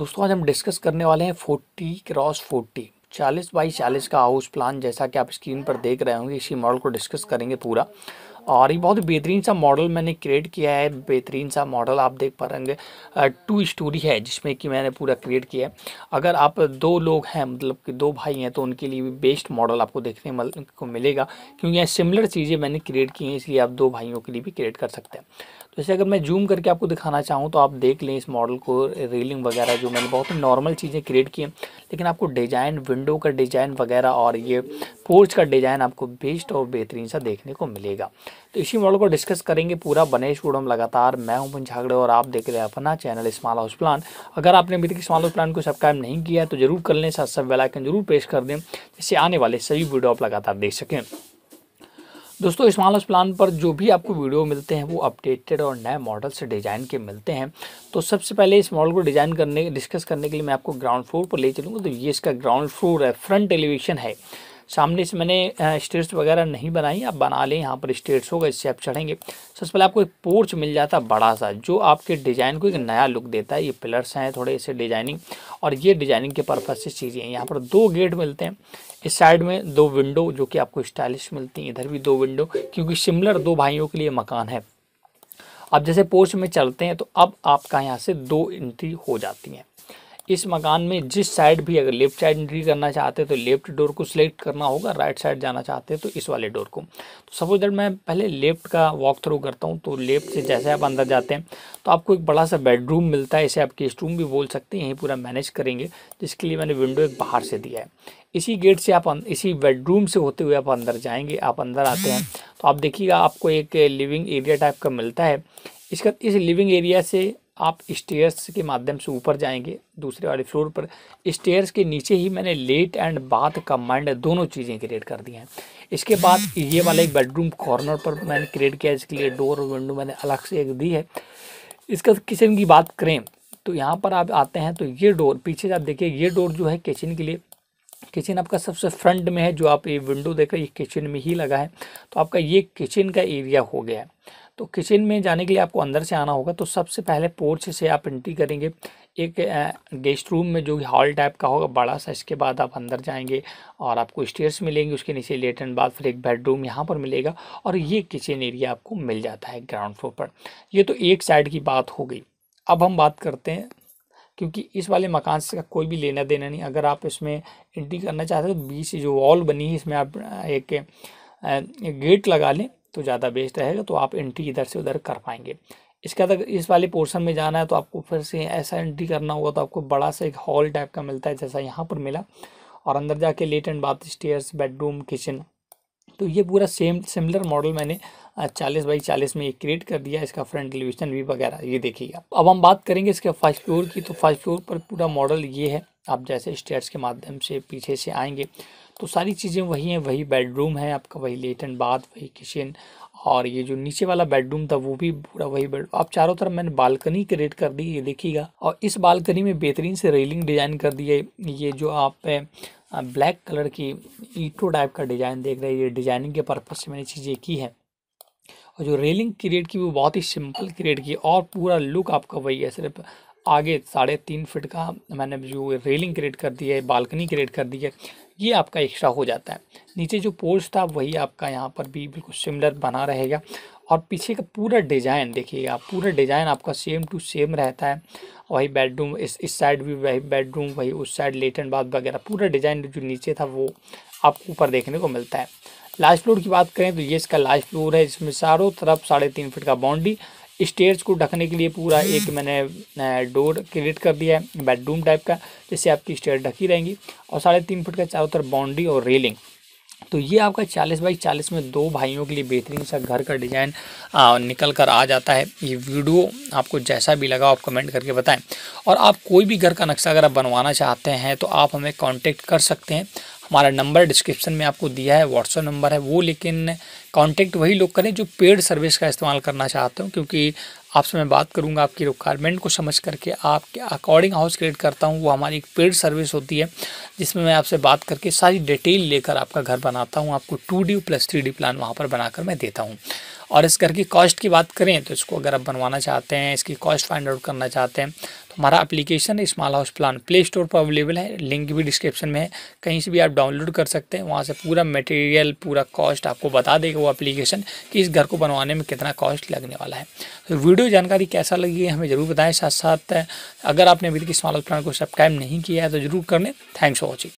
दोस्तों आज हम डिस्कस करने वाले हैं फोर्टी क्रॉस फोर्टी चालीस बाई चालीस का हाउस प्लान जैसा कि आप स्क्रीन पर देख रहे होंगे इसी मॉडल को डिस्कस करेंगे पूरा और ये बहुत बेहतरीन सा मॉडल मैंने क्रिएट किया है बेहतरीन सा मॉडल आप देख पा रहे टू स्टोरी है जिसमें कि मैंने पूरा क्रिएट किया है अगर आप दो लोग हैं मतलब कि दो भाई हैं तो उनके लिए भी बेस्ट मॉडल आपको देखने को मिलेगा क्योंकि यहाँ सिमिलर चीज़ें मैंने क्रिएट की हैं इसलिए आप दो भाइयों के लिए भी क्रिएट कर सकते हैं तो जैसे अगर मैं जूम करके आपको दिखाना चाहूँ तो आप देख लें इस मॉडल को रेलिंग वगैरह जो मैंने बहुत ही नॉर्मल चीज़ें क्रिएट की हैं लेकिन आपको डिज़ाइन विंडो का डिज़ाइन वगैरह और ये कोर्च का डिज़ाइन आपको बेस्ट और बेहतरीन सा देखने को मिलेगा तो इसी मॉडल को डिस्कस करेंगे पूरा बनेश वूडम लगातार मैं हूं झागड़े और आप देख रहे हैं अपना चैनल स्मॉल हाउस प्लान अगर आपने अभी तक स्मॉल हाउस प्लान को सब्सक्राइब नहीं किया तो जरूर कर लें साथ सब वेलाइकन जरूर प्रेस कर दें जिससे आने वाले सभी वीडियो आप लगातार देख सकें दोस्तों स्मॉल हाउस प्लान पर जो भी आपको वीडियो मिलते हैं वो अपडेटेड और नए मॉडल से डिज़ाइन के मिलते हैं तो सबसे पहले इस मॉडल को डिज़ाइन करने डिस्कस करने के लिए मैं आपको ग्राउंड फ्लोर पर ले चलूँगा तो ये इसका ग्राउंड फ्लोर है फ्रंट एलिवेशन है सामने से मैंने स्टेट्स वगैरह नहीं बनाई आप बना लें यहाँ पर स्टेट्स होगा इससे आप चढ़ेंगे सबसे पहले आपको एक पोर्च मिल जाता बड़ा सा जो आपके डिज़ाइन को एक नया लुक देता है ये पिलर्स हैं थोड़े इसे डिज़ाइनिंग और ये डिज़ाइनिंग के पर्पज़ से चीज़ें हैं यहाँ पर दो गेट मिलते हैं इस साइड में दो विंडो जो कि आपको स्टाइलिश मिलती हैं इधर भी दो विंडो क्योंकि सिमिलर दो भाइयों के लिए मकान है अब जैसे पोर्च में चलते हैं तो अब आपका यहाँ से दो एंट्री हो जाती हैं इस मकान में जिस साइड भी अगर लेफ्ट साइड एंट्री करना चाहते हैं तो लेफ्ट डोर को सिलेक्ट करना होगा राइट साइड जाना चाहते हैं तो इस वाले डोर को तो सपोज दैट मैं पहले लेफ्ट का वॉक थ्रू करता हूँ तो लेफ्ट से जैसे आप अंदर जाते हैं तो आपको एक बड़ा सा बेडरूम मिलता है इसे आप गेस्ट रूम भी बोल सकते हैं यहीं पूरा मैनेज करेंगे जिसके लिए मैंने विंडो एक बाहर से दिया है इसी गेट से आप अं-, इसी बेडरूम से होते हुए आप अंदर जाएंगे आप अंदर आते हैं तो आप देखिएगा आपको एक लिविंग एरिया टाइप का मिलता है इसका इस लिविंग एरिया से आप स्टेयर्स के माध्यम से ऊपर जाएंगे दूसरे वाले फ्लोर पर स्टेयर्स के नीचे ही मैंने लेट एंड बाथ कमांड दोनों चीज़ें क्रिएट कर दी हैं इसके बाद ये वाला एक बेडरूम कॉर्नर पर मैंने क्रिएट किया इसके लिए डोर और विंडो मैंने अलग से एक दी है इसका किचन की बात करें तो यहाँ पर आप आते हैं तो ये डोर पीछे आप देखिए ये डोर जो है किचन के लिए किचन आपका सबसे फ्रंट में है जो आप ये विंडो देख रहे हैं ये किचन में ही लगा है तो आपका ये किचन का एरिया हो गया है तो किचन में जाने के लिए आपको अंदर से आना होगा तो सबसे पहले पोर्च से आप एंट्री करेंगे एक गेस्ट रूम में जो हॉल टाइप का होगा बड़ा सा इसके बाद आप अंदर जाएंगे और आपको स्टेयर्स मिलेंगे उसके नीचे एंड बाद फिर एक बेडरूम यहाँ पर मिलेगा और ये किचन एरिया आपको मिल जाता है ग्राउंड फ्लोर पर ये तो एक साइड की बात हो गई अब हम बात करते हैं क्योंकि इस वाले मकान से कोई भी लेना देना नहीं अगर आप इसमें एंट्री करना चाहते हो तो बीच जो वॉल बनी है इसमें आप एक, एक गेट लगा लें तो ज़्यादा बेस्ट रहेगा तो आप एंट्री इधर से उधर कर पाएंगे इसके अगर इस वाले पोर्शन में जाना है तो आपको फिर से ऐसा एंट्री करना होगा तो आपको बड़ा सा एक हॉल टाइप का मिलता है जैसा यहाँ पर मिला और अंदर जाके lat and bath stairs bedroom kitchen तो ये पूरा सेम सिमिलर मॉडल मैंने चालीस बाई चालीस में एक क्रिएट कर दिया इसका फ्रंट एलिवेशन भी वगैरह ये देखिएगा अब हम बात करेंगे इसके फर्स्ट फ्लोर की तो फर्स्ट फ्लोर पर पूरा मॉडल ये है आप जैसे स्टेयर्स के माध्यम से पीछे से आएंगे तो सारी चीज़ें वही हैं वही बेडरूम है आपका वही एंड बाथ वही किचन और ये जो नीचे वाला बेडरूम था वो भी पूरा वही बेडरूम आप चारों तरफ मैंने बालकनी क्रिएट कर दी ये देखिएगा और इस बालकनी में बेहतरीन से रेलिंग डिज़ाइन कर दी है ये जो आप ब्लैक कलर की ईटो टाइप का डिज़ाइन देख रहे हैं ये डिज़ाइनिंग के पर्पज़ से मैंने चीज़ें की है और जो रेलिंग क्रिएट की वो बहुत ही सिंपल क्रिएट की और पूरा लुक आपका वही है सिर्फ आगे साढ़े तीन फिट का मैंने जो रेलिंग क्रिएट कर दी है बालकनी क्रिएट कर दी है ये आपका एक्स्ट्रा हो जाता है नीचे जो पोर्स था वही आपका यहाँ पर भी बिल्कुल सिमिलर बना रहेगा और पीछे का पूरा डिज़ाइन देखिएगा पूरा डिज़ाइन आपका सेम टू सेम रहता है वही बेडरूम इस इस साइड भी वही बेडरूम वही उस साइड लेटन बाथ वगैरह पूरा डिज़ाइन जो नीचे था वो आपको ऊपर देखने को मिलता है लास्ट फ्लोर की बात करें तो ये इसका लास्ट फ्लोर है जिसमें चारों तरफ साढ़े तीन फिट का बाउंड्री स्टेयर्स को ढकने के लिए पूरा एक हम्म। मैंने डोर क्रिएट कर दिया है बेडरूम टाइप का जिससे आपकी स्टेयर ढकी रहेंगी और साढ़े तीन फुट का चारों तरफ बाउंड्री और रेलिंग तो ये आपका 40 बाई 40 में दो भाइयों के लिए बेहतरीन सा घर का डिज़ाइन निकल कर आ जाता है ये वीडियो आपको जैसा भी लगा आप कमेंट करके बताएं और आप कोई भी घर का नक्शा अगर आप बनवाना चाहते हैं तो आप हमें कांटेक्ट कर सकते हैं हमारा नंबर डिस्क्रिप्शन में आपको दिया है व्हाट्सअप नंबर है वो लेकिन कॉन्टैक्ट वही लोग करें जो पेड सर्विस का इस्तेमाल करना चाहते हो क्योंकि आपसे मैं बात करूंगा आपकी रिक्वायरमेंट को समझ करके आपके अकॉर्डिंग हाउस क्रिएट करता हूं वो हमारी एक पेड सर्विस होती है जिसमें मैं आपसे बात करके सारी डिटेल लेकर आपका घर बनाता हूं आपको two D plus three D plan वहां पर बनाकर मैं देता हूं और इस घर की कॉस्ट की बात करें तो इसको अगर आप बनवाना चाहते हैं इसकी कॉस्ट फाइंड आउट करना चाहते हैं हमारा एप्लीकेशन है small house plan play store पर अवेलेबल है लिंक भी डिस्क्रिप्शन में है कहीं से भी आप डाउनलोड कर सकते हैं वहाँ से पूरा मटेरियल पूरा कॉस्ट आपको बता देगा वो एप्लीकेशन कि इस घर को बनवाने में कितना कॉस्ट लगने वाला है तो वीडियो जानकारी कैसा लगी है हमें ज़रूर बताएं साथ साथ अगर आपने अभी तक स्मॉल हाउस प्लान को सब्सक्राइब नहीं किया है तो ज़रूर कर लें थैंक्स फॉर वॉचिंग